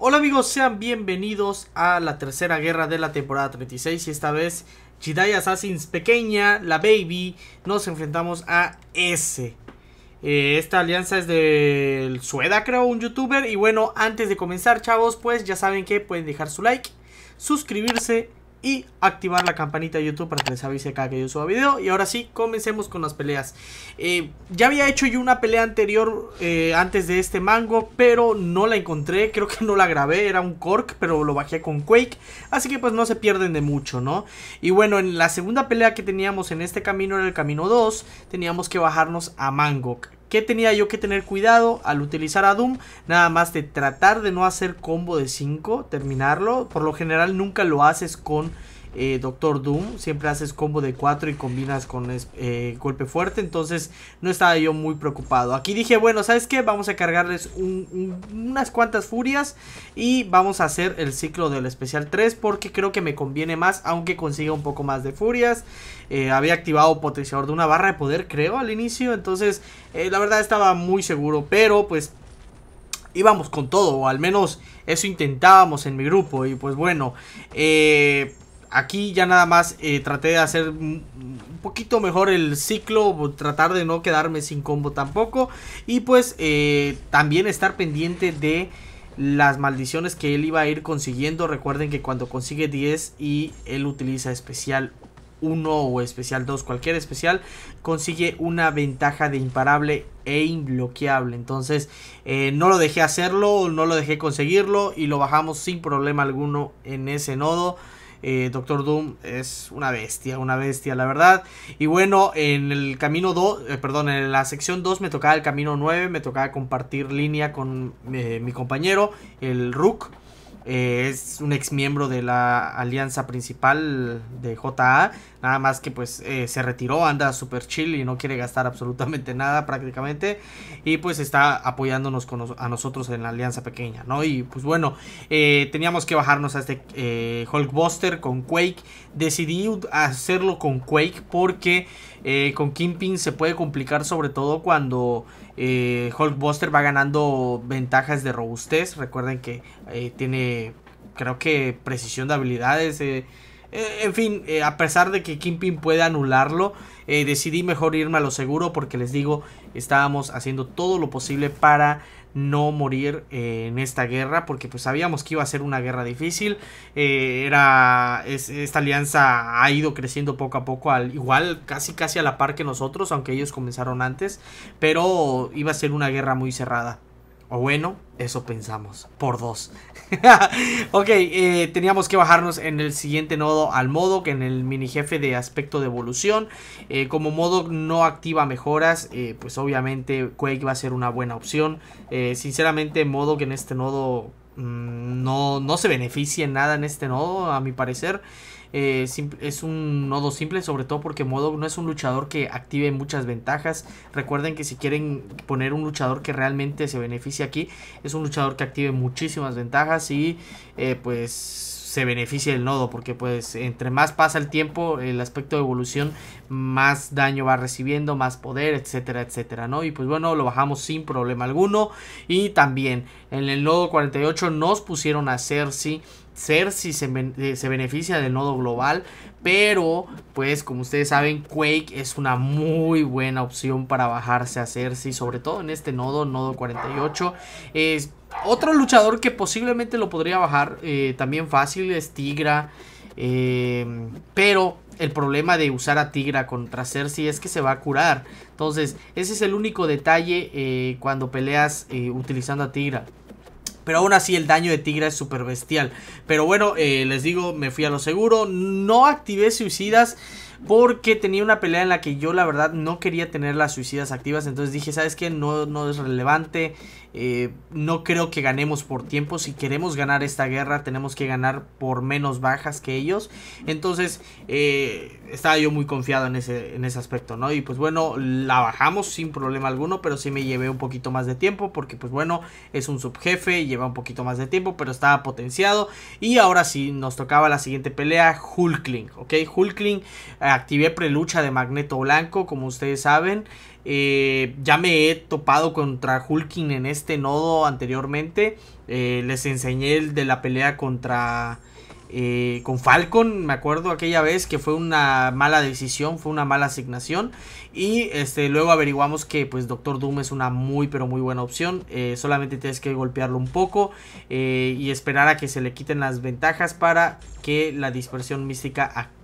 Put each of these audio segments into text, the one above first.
Hola amigos, sean bienvenidos a la tercera guerra de la temporada 36 y esta vez Jedi Assassins pequeña, la baby, nos enfrentamos a S. Eh, esta alianza es del Sueda creo, un youtuber y bueno, antes de comenzar chavos, pues ya saben que pueden dejar su like, suscribirse y activar la campanita de YouTube para que les avise cada que yo suba video. Y ahora sí, comencemos con las peleas. Eh, ya había hecho yo una pelea anterior eh, antes de este mango, pero no la encontré, creo que no la grabé, era un cork, pero lo bajé con Quake. Así que pues no se pierden de mucho, ¿no? Y bueno, en la segunda pelea que teníamos en este camino, era el camino 2, teníamos que bajarnos a Mango que tenía yo que tener cuidado al utilizar a Doom? Nada más de tratar de no hacer combo de 5, terminarlo. Por lo general nunca lo haces con eh, Doctor Doom. Siempre haces combo de 4 y combinas con eh, golpe fuerte. Entonces no estaba yo muy preocupado. Aquí dije, bueno, ¿sabes qué? Vamos a cargarles unas cuantas furias. Y vamos a hacer el ciclo del especial 3. Porque creo que me conviene más. Aunque consiga un poco más de furias. Eh, había activado potenciador de una barra de poder, creo, al inicio. Entonces, la verdad estaba muy seguro. Pero pues íbamos con todo, o al menos eso intentábamos en mi grupo. Y pues bueno, eh, aquí ya nada más eh, traté de hacer un poquito mejor el ciclo, tratar de no quedarme sin combo tampoco. Y pues eh, también estar pendiente de las maldiciones que él iba a ir consiguiendo. Recuerden que cuando consigue 10 y él utiliza especial 1 o especial 2, cualquier especial, consigue una ventaja de imparable e inbloqueable Entonces, eh, no lo dejé hacerlo, no lo dejé conseguirlo y lo bajamos sin problema alguno en ese nodo. Eh, Doctor Doom es una bestia, una bestia, la verdad. Y bueno, en el camino 2, eh, perdón, en la sección 2 me tocaba el camino 9, me tocaba compartir línea con eh, mi compañero, el Rook. es un ex miembro de la alianza principal de JA, Nada más que pues eh, se retiró, anda super chill y no quiere gastar absolutamente nada prácticamente. Y pues está apoyándonos con a nosotros en la alianza pequeña, ¿no? Y pues bueno, eh, teníamos que bajarnos a este eh, Hulkbuster con Quake. Decidí hacerlo con Quake porque con Kingpin se puede complicar sobre todo cuando... Hulkbuster va ganando ventajas de robustez. Recuerden que tiene, creo que precisión de habilidades. Eh, en fin, eh, a pesar de que Kimpin puede anularlo, eh, decidí mejor irme a lo seguro porque les digo, estábamos haciendo todo lo posible para no morir en esta guerra porque pues sabíamos que iba a ser una guerra difícil era esta alianza ha ido creciendo poco a poco al igual casi casi a la par que nosotros aunque ellos comenzaron antes pero iba a ser una guerra muy cerrada o bueno, eso pensamos. Por dos. ok, eh, teníamos que bajarnos en el siguiente nodo al modo que en el mini jefe de aspecto de evolución. Eh, como modo no activa mejoras, eh, pues obviamente Quake va a ser una buena opción. sinceramente, modo que en este nodo mm, no, no se beneficia en nada en este nodo, a mi parecer. Eh, es un nodo simple, sobre todo porque modo no es un luchador que active muchas ventajas. Recuerden que si quieren poner un luchador que realmente se beneficie aquí, es un luchador que active muchísimas ventajas y eh, pues se beneficia el nodo, porque pues entre más pasa el tiempo, el aspecto de evolución, más daño va recibiendo, más poder, etcétera, etcétera, ¿no? Y pues bueno, lo bajamos sin problema alguno. Y también en el nodo 48 nos pusieron a Cersei. Cersei se, eh, se beneficia del nodo global, pero pues como ustedes saben, Quake es una muy buena opción para bajarse a Cersei, sobre todo en este nodo, nodo 48. Es otro luchador que posiblemente lo podría bajar eh, también fácil es Tigra. Eh, pero el problema de usar a Tigra contra Cersei es que se va a curar. Entonces, ese es el único detalle eh, cuando peleas utilizando a Tigra. Pero aún así el daño de Tigra es súper bestial. Pero bueno, les digo, me fui a lo seguro. No activé suicidas. Porque tenía una pelea en la que yo la verdad no quería tener las suicidas activas. Entonces dije, ¿sabes qué? No, es relevante. Eh, no creo que ganemos por tiempo. Si queremos ganar esta guerra, tenemos que ganar por menos bajas que ellos. Entonces, eh, estaba yo muy confiado en ese, en ese aspecto, ¿no? Y pues bueno, la bajamos sin problema alguno, pero sí me llevé un poquito más de tiempo. Porque pues bueno, es un subjefe, lleva un poquito más de tiempo, pero estaba potenciado. Y ahora sí, nos tocaba la siguiente pelea, Hulkling, ¿ok? Hulkling activé prelucha de Magneto Blanco, como ustedes saben. Eh, ya me he topado contra Hulkin en este nodo anteriormente. Eh, les enseñé el de la pelea contra... Eh, con Falcon, me acuerdo aquella vez que fue una mala decisión, fue una mala asignación y este, luego averiguamos que pues Doctor Doom es una muy pero muy buena opción, solamente tienes que golpearlo un poco y esperar a que se le quiten las ventajas para que la dispersión mística actúe.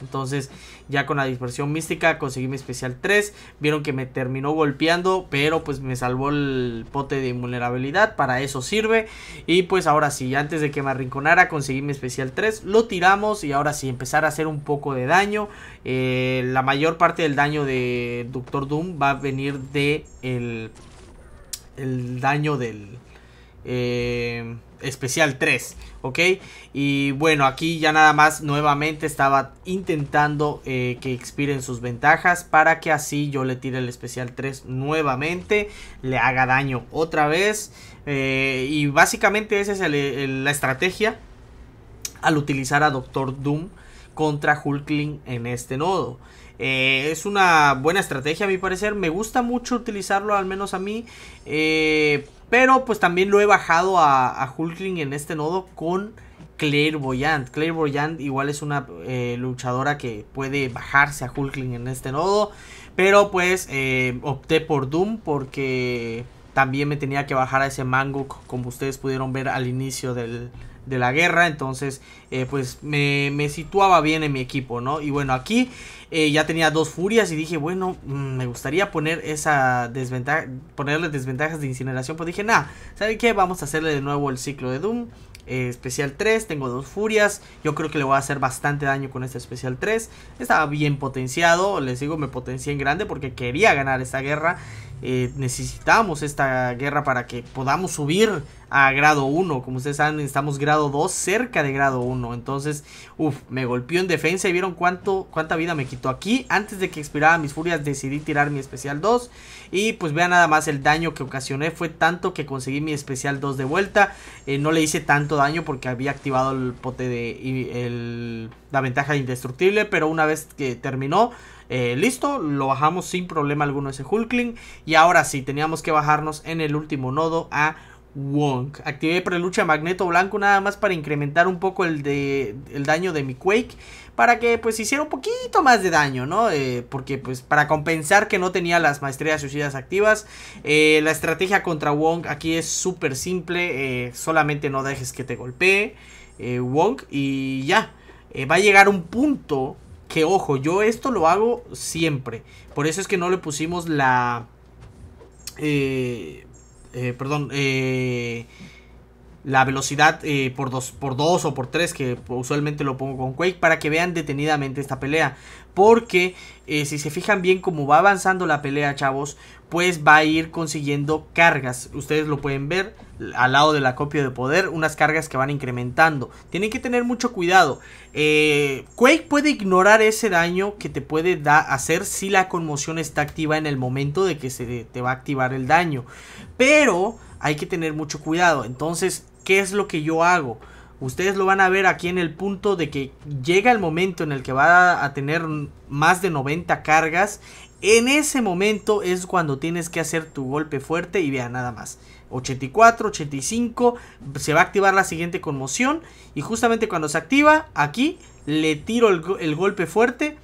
Entonces, ya con la dispersión mística conseguí mi especial 3. Vieron que me terminó golpeando, pero pues me salvó el pote de invulnerabilidad. Para eso sirve. Y pues ahora sí, antes de que me arrinconara, conseguí mi especial 3. Lo tiramos y ahora sí, empezar a hacer un poco de daño. Eh, la mayor parte del daño de Doctor Doom va a venir de el, el daño del... Eh, especial 3, ¿ok? Y bueno, aquí ya nada más nuevamente estaba intentando eh, que expiren sus ventajas para que así yo le tire el especial 3 nuevamente, le haga daño otra vez. Eh, y básicamente esa es la estrategia al utilizar a Doctor Doom contra Hulkling en este nodo. Eh, es una buena estrategia a mi parecer. Me gusta mucho utilizarlo, al menos a mí. Eh, pero pues también lo he bajado a, Hulkling en este nodo con Clairvoyant. Clairvoyant igual es una eh, luchadora que puede bajarse a Hulkling en este nodo. Pero pues eh, opté por Doom porque también me tenía que bajar a ese Mango como ustedes pudieron ver al inicio del, de la guerra, entonces eh, pues me, situaba bien en mi equipo, ¿no? Y bueno, aquí eh, ya tenía dos furias y dije, bueno, mm, me gustaría poner esa desventaja, ponerle desventajas de incineración, pues dije, nada, ¿saben qué? Vamos a hacerle de nuevo el ciclo de Doom. Eh, especial 3, tengo dos furias, yo creo que le voy a hacer bastante daño con este especial 3, estaba bien potenciado, les digo, me potencié en grande porque quería ganar esta guerra, necesitamos esta guerra para que podamos subir a grado 1. Como ustedes saben, estamos grado 2, cerca de grado 1. Entonces, uff, me golpeó en defensa y vieron cuánto, cuánta vida me quitó aquí. Antes de que expirara mis furias, decidí tirar mi especial 2. Y pues vean nada más el daño que ocasioné. Fue tanto que conseguí mi especial 2 de vuelta. Eh, no le hice tanto daño porque había activado el pote de la ventaja indestructible. Pero una vez que terminó... Eh, listo, lo bajamos sin problema alguno ese Hulkling. Y ahora sí, teníamos que bajarnos en el último nodo a Wong. Activé prelucha magneto blanco nada más para incrementar un poco el, de, el daño de mi Quake. Para que pues hiciera un poquito más de daño, ¿no? Eh, porque pues para compensar que no tenía las maestrías suicidas activas. Eh, la estrategia contra Wong aquí es súper simple. Eh, solamente no dejes que te golpee Wong y ya. va a llegar un punto que ojo, yo esto lo hago siempre. Por eso es que no le pusimos la... Eh, eh, perdón, eh, la velocidad eh, por, dos, por dos o por tres que usualmente lo pongo con Quake, para que vean detenidamente esta pelea. Porque eh, si se fijan bien cómo va avanzando la pelea, chavos, pues va a ir consiguiendo cargas. Ustedes lo pueden ver al lado de la copia de poder, unas cargas que van incrementando. Tienen que tener mucho cuidado. Eh, Quake puede ignorar ese daño que te puede hacer si la conmoción está activa en el momento de que se te va a activar el daño. Pero hay que tener mucho cuidado. Entonces, qué es lo que yo hago. Ustedes lo van a ver aquí en el punto de que llega el momento en el que va a tener más de 90 cargas. En ese momento es cuando tienes que hacer tu golpe fuerte y vea nada más. 84, 85, se va a activar la siguiente conmoción y justamente cuando se activa aquí le tiro el golpe fuerte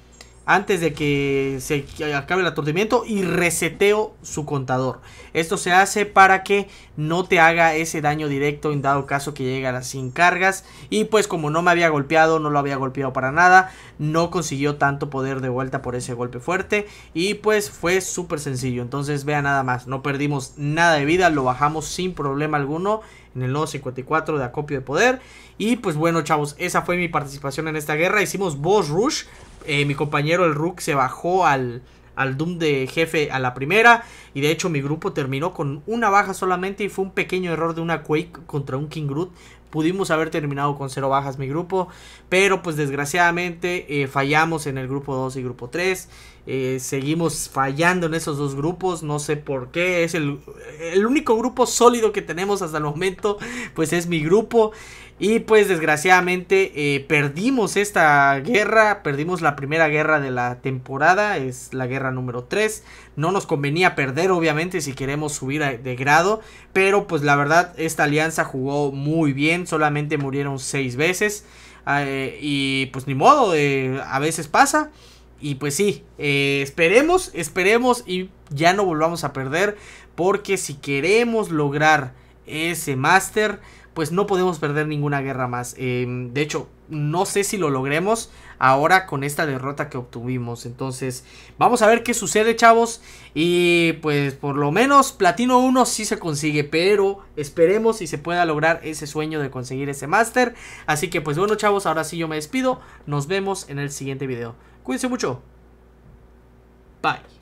antes de que se acabe el aturdimiento y reseteo su contador. Esto se hace para que no te haga ese daño directo en dado caso que llegue sin cargas. Y pues como no me había golpeado, no lo había golpeado para nada, no consiguió tanto poder de vuelta por ese golpe fuerte. Y pues fue súper sencillo. Entonces vea nada más, no perdimos nada de vida, lo bajamos sin problema alguno en el nodo 54 de acopio de poder. Y pues bueno, chavos, esa fue mi participación en esta guerra. Hicimos boss rush eh, mi compañero el Rook se bajó al, al Doom de jefe a la primera. Y de hecho mi grupo terminó con una baja solamente y fue un pequeño error de una Quake contra un King root Pudimos haber terminado con cero bajas mi grupo. Pero pues desgraciadamente eh, fallamos en el grupo 2 y grupo 3. Eh, seguimos fallando en esos dos grupos. No sé por qué. Es el, el único grupo sólido que tenemos hasta el momento. Pues es mi grupo. Y pues desgraciadamente eh, perdimos esta guerra, perdimos la primera guerra de la temporada, es la guerra número 3. No nos convenía perder obviamente si queremos subir de grado, pero pues la verdad esta alianza jugó muy bien, solamente murieron 6 veces. Eh, y pues ni modo, eh, a veces pasa. Y pues sí, esperemos, esperemos y ya no volvamos a perder. Porque si queremos lograr ese máster, pues no podemos perder ninguna guerra más. Em, de hecho, no sé si lo logremos ahora con esta derrota que obtuvimos. Entonces, vamos a ver qué sucede, chavos. Y pues por lo menos Platino 1 sí se consigue, pero esperemos si se pueda lograr ese sueño de conseguir ese máster. Así que pues bueno, chavos, ahora sí yo me despido. Nos vemos en el siguiente video. Cuídense mucho. Bye.